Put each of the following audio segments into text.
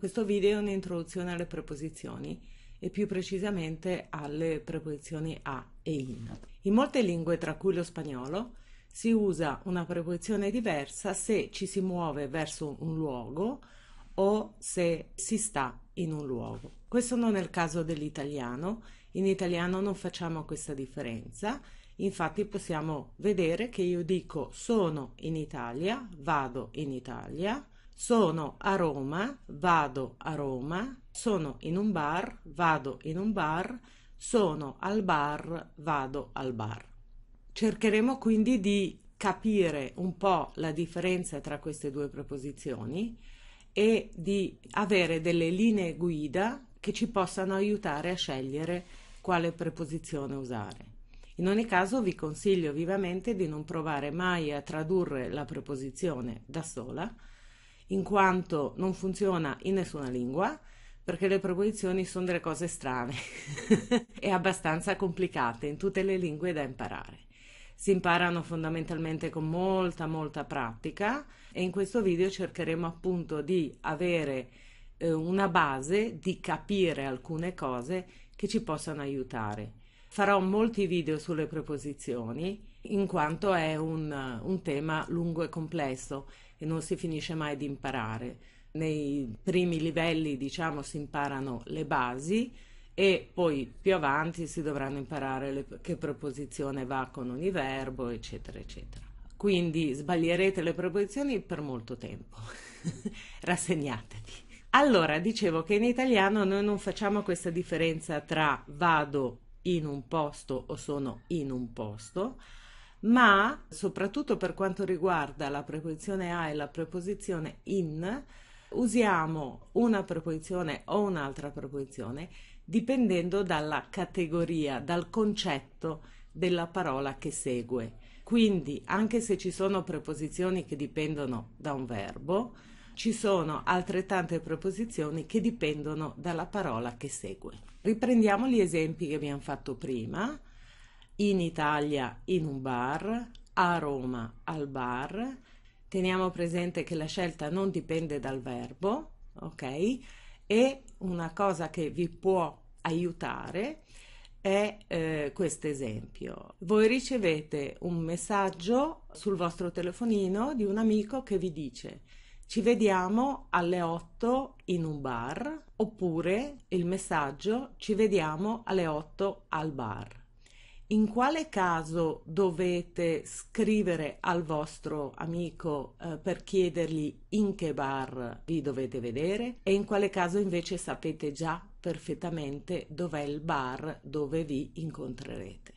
Questo video è un'introduzione alle preposizioni e più precisamente alle preposizioni a e in. In molte lingue, tra cui lo spagnolo, si usa una preposizione diversa se ci si muove verso un luogo o se si sta in un luogo. Questo non è il caso dell'italiano, in italiano non facciamo questa differenza, infatti possiamo vedere che io dico sono in Italia, vado in Italia, sono a Roma, vado a Roma, sono in un bar, vado in un bar, sono al bar, vado al bar. Cercheremo quindi di capire un po' la differenza tra queste due preposizioni e di avere delle linee guida che ci possano aiutare a scegliere quale preposizione usare. In ogni caso vi consiglio vivamente di non provare mai a tradurre la preposizione da sola, in quanto non funziona in nessuna lingua, perché le proposizioni sono delle cose strane e abbastanza complicate in tutte le lingue da imparare. Si imparano fondamentalmente con molta, molta pratica e in questo video cercheremo appunto di avere eh, una base, di capire alcune cose che ci possano aiutare. Farò molti video sulle preposizioni in quanto è un, un tema lungo e complesso e non si finisce mai di imparare. Nei primi livelli, diciamo, si imparano le basi e poi più avanti si dovranno imparare le, che preposizione va con ogni verbo, eccetera, eccetera. Quindi sbaglierete le preposizioni per molto tempo. Rassegnatevi. Allora, dicevo che in italiano noi non facciamo questa differenza tra vado in un posto o sono in un posto, ma soprattutto per quanto riguarda la preposizione a e la preposizione in, usiamo una preposizione o un'altra preposizione dipendendo dalla categoria, dal concetto della parola che segue. Quindi, anche se ci sono preposizioni che dipendono da un verbo, ci sono altrettante preposizioni che dipendono dalla parola che segue. Riprendiamo gli esempi che abbiamo fatto prima in Italia in un bar, a Roma al bar. Teniamo presente che la scelta non dipende dal verbo, ok? E una cosa che vi può aiutare è eh, questo esempio. Voi ricevete un messaggio sul vostro telefonino di un amico che vi dice ci vediamo alle 8 in un bar oppure il messaggio ci vediamo alle 8 al bar in quale caso dovete scrivere al vostro amico eh, per chiedergli in che bar vi dovete vedere e in quale caso invece sapete già perfettamente dov'è il bar dove vi incontrerete.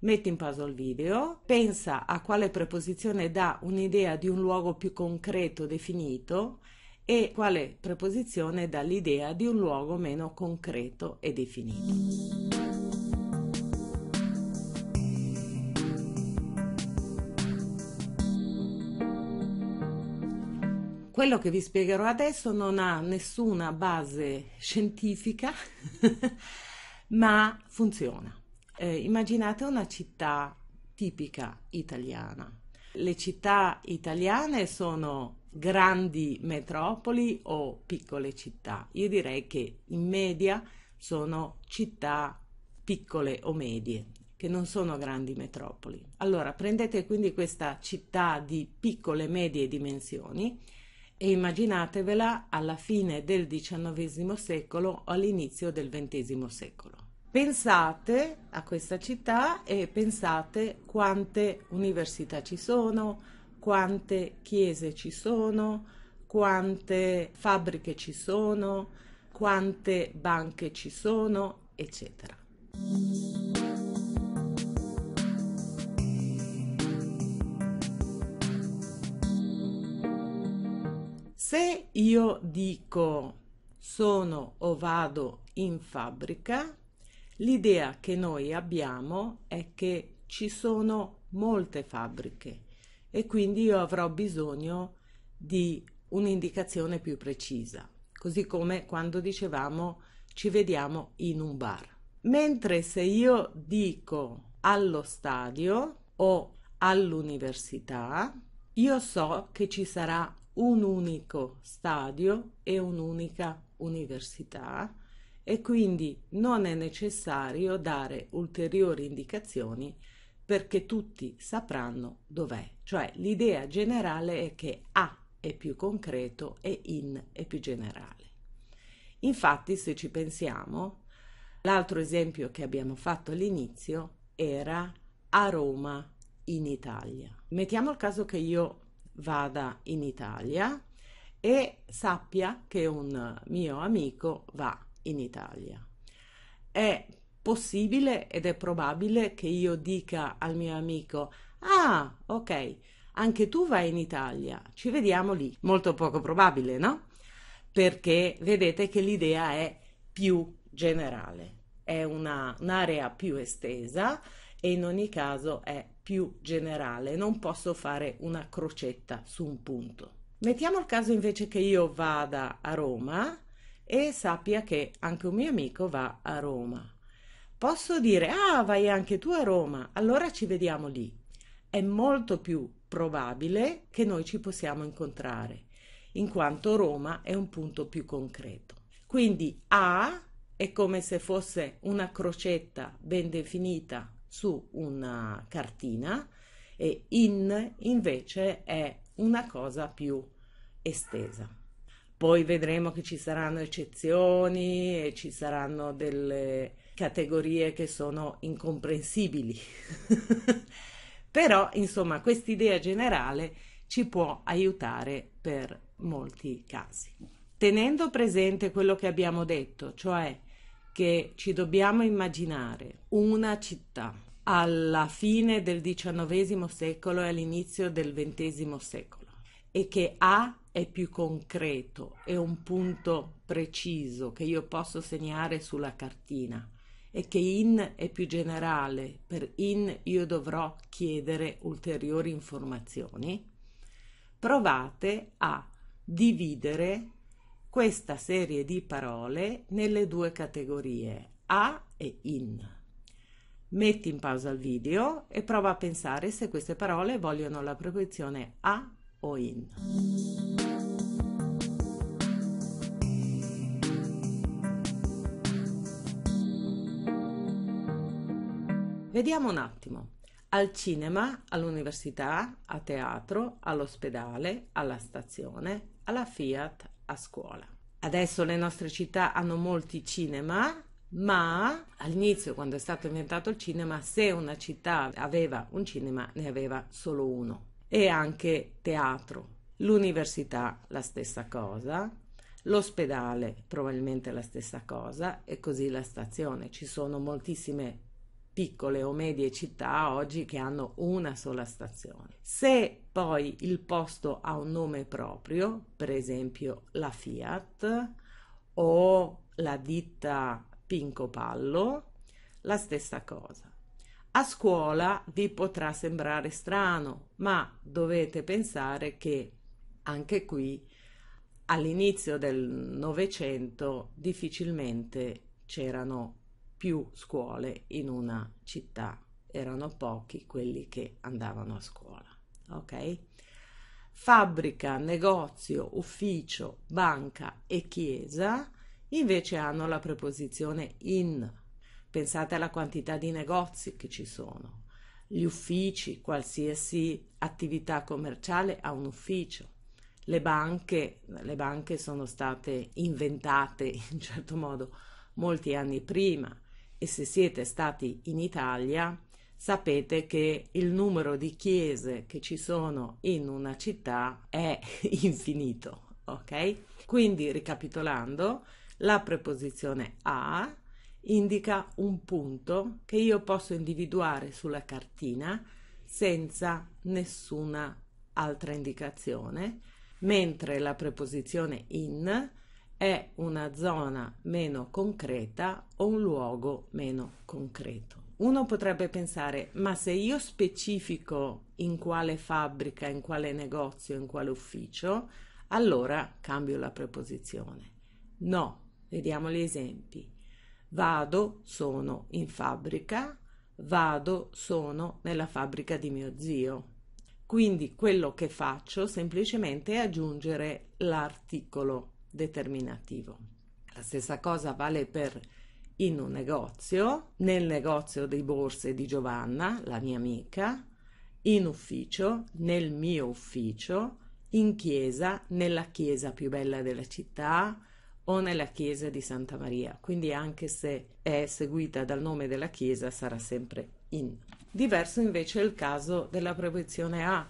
Metti in pausa il video, pensa a quale preposizione dà un'idea di un luogo più concreto definito e quale preposizione dà l'idea di un luogo meno concreto e definito. quello che vi spiegherò adesso non ha nessuna base scientifica, ma funziona. Eh, immaginate una città tipica italiana. Le città italiane sono grandi metropoli o piccole città. Io direi che in media sono città piccole o medie, che non sono grandi metropoli. Allora prendete quindi questa città di piccole e medie dimensioni e immaginatevela alla fine del XIX secolo o all'inizio del XX secolo. Pensate a questa città e pensate quante università ci sono, quante chiese ci sono, quante fabbriche ci sono, quante banche ci sono, eccetera. Se io dico sono o vado in fabbrica, l'idea che noi abbiamo è che ci sono molte fabbriche e quindi io avrò bisogno di un'indicazione più precisa, così come quando dicevamo ci vediamo in un bar. Mentre se io dico allo stadio o all'università, io so che ci sarà un unico stadio e un'unica università e quindi non è necessario dare ulteriori indicazioni perché tutti sapranno dov'è. Cioè l'idea generale è che A è più concreto e in è più generale. Infatti, se ci pensiamo, l'altro esempio che abbiamo fatto all'inizio era a Roma in Italia. Mettiamo il caso che io vada in Italia e sappia che un mio amico va in Italia. È possibile ed è probabile che io dica al mio amico Ah, ok, anche tu vai in Italia, ci vediamo lì. Molto poco probabile, no? Perché vedete che l'idea è più generale, è una, un'area più estesa e in ogni caso è più generale, non posso fare una crocetta su un punto. Mettiamo il caso invece che io vada a Roma e sappia che anche un mio amico va a Roma. Posso dire, ah, vai anche tu a Roma, allora ci vediamo lì. È molto più probabile che noi ci possiamo incontrare, in quanto Roma è un punto più concreto. Quindi A è come se fosse una crocetta ben definita su una cartina e in invece è una cosa più estesa. Poi vedremo che ci saranno eccezioni e ci saranno delle categorie che sono incomprensibili. Però, insomma, quest'idea generale ci può aiutare per molti casi. Tenendo presente quello che abbiamo detto, cioè che ci dobbiamo immaginare una città alla fine del XIX secolo e all'inizio del XX secolo e che A è più concreto, è un punto preciso che io posso segnare sulla cartina e che in è più generale, per in io dovrò chiedere ulteriori informazioni, provate a dividere questa serie di parole nelle due categorie a e in. Metti in pausa il video e prova a pensare se queste parole vogliono la proiezione a o in. Vediamo un attimo. Al cinema, all'università, a teatro, all'ospedale, alla stazione, alla Fiat, a scuola. Adesso le nostre città hanno molti cinema, ma all'inizio quando è stato inventato il cinema, se una città aveva un cinema, ne aveva solo uno. E anche teatro. L'università, la stessa cosa. L'ospedale, probabilmente la stessa cosa. E così la stazione. Ci sono moltissime piccole o medie città oggi che hanno una sola stazione. Se poi il posto ha un nome proprio, per esempio la Fiat o la ditta Pinco Pallo, la stessa cosa. A scuola vi potrà sembrare strano, ma dovete pensare che anche qui all'inizio del Novecento difficilmente c'erano più scuole in una città, erano pochi quelli che andavano a scuola. Ok? Fabbrica, negozio, ufficio, banca e chiesa invece hanno la preposizione in. Pensate alla quantità di negozi che ci sono. Gli uffici, qualsiasi attività commerciale ha un ufficio. Le banche, le banche sono state inventate in certo modo molti anni prima e se siete stati in Italia sapete che il numero di chiese che ci sono in una città è infinito, ok? Quindi ricapitolando, la preposizione a indica un punto che io posso individuare sulla cartina senza nessuna altra indicazione, mentre la preposizione in è una zona meno concreta o un luogo meno concreto. Uno potrebbe pensare, ma se io specifico in quale fabbrica, in quale negozio, in quale ufficio, allora cambio la preposizione. No, vediamo gli esempi. Vado, sono in fabbrica, vado, sono nella fabbrica di mio zio. Quindi quello che faccio semplicemente è aggiungere l'articolo determinativo. La stessa cosa vale per in un negozio, nel negozio di borse di Giovanna, la mia amica, in ufficio, nel mio ufficio, in chiesa, nella chiesa più bella della città o nella chiesa di Santa Maria. Quindi anche se è seguita dal nome della chiesa sarà sempre in. Diverso invece è il caso della preposizione a.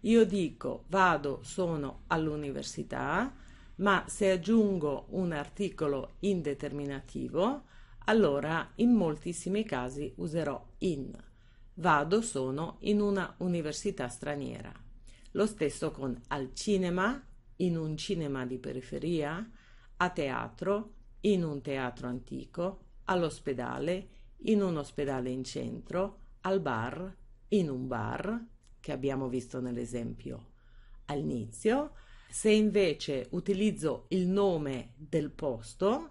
Io dico vado, sono all'università, ma se aggiungo un articolo indeterminativo, allora in moltissimi casi userò in. Vado, sono in una università straniera. Lo stesso con al cinema, in un cinema di periferia, a teatro, in un teatro antico, all'ospedale, in un ospedale in centro, al bar, in un bar, che abbiamo visto nell'esempio all'inizio, se invece utilizzo il nome del posto,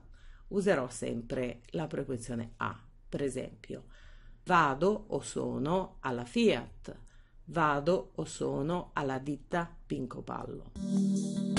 userò sempre la preposizione a. Per esempio, vado o sono alla Fiat, vado o sono alla ditta Pinco Pallo.